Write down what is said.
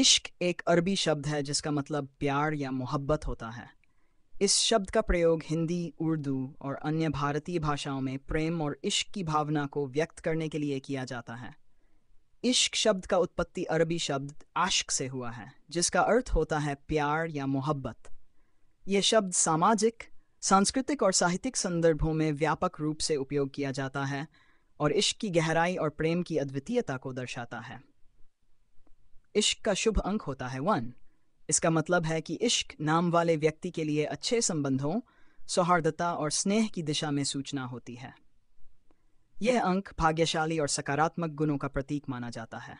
इश्क एक अरबी शब्द है जिसका मतलब प्यार या मोहब्बत होता है इस शब्द का प्रयोग हिंदी उर्दू और अन्य भारतीय भाषाओं में प्रेम और इश्क की भावना को व्यक्त करने के लिए किया जाता है इश्क शब्द का उत्पत्ति अरबी शब्द आश्क से हुआ है जिसका अर्थ होता है प्यार या मोहब्बत ये शब्द सामाजिक सांस्कृतिक और साहित्यिक संदर्भों में व्यापक रूप से उपयोग किया जाता है और इश्क की गहराई और प्रेम की अद्वितीयता को दर्शाता है इश्क का शुभ अंक होता है वन इसका मतलब है कि इश्क नाम वाले व्यक्ति के लिए अच्छे संबंधों सौहार्दता और स्नेह की दिशा में सूचना होती है यह अंक भाग्यशाली और सकारात्मक गुणों का प्रतीक माना जाता है